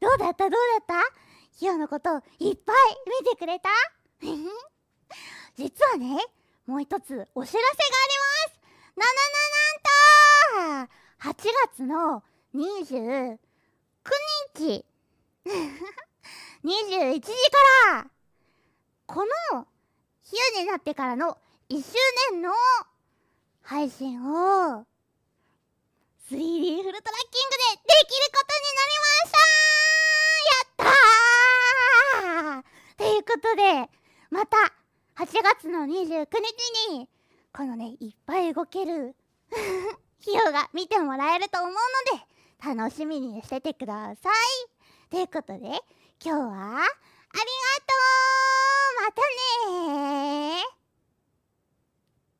どうだったどうだったヒヨのこといっぱい見てくれた 実はね、もう一つお知らせがありますななななんと8月の29日21時からこのヒュになってからの1周年の配信をことでまた8月の29日にこのねいっぱい動ける費用 が見てもらえると思うので楽しみにしててくださいということで今日は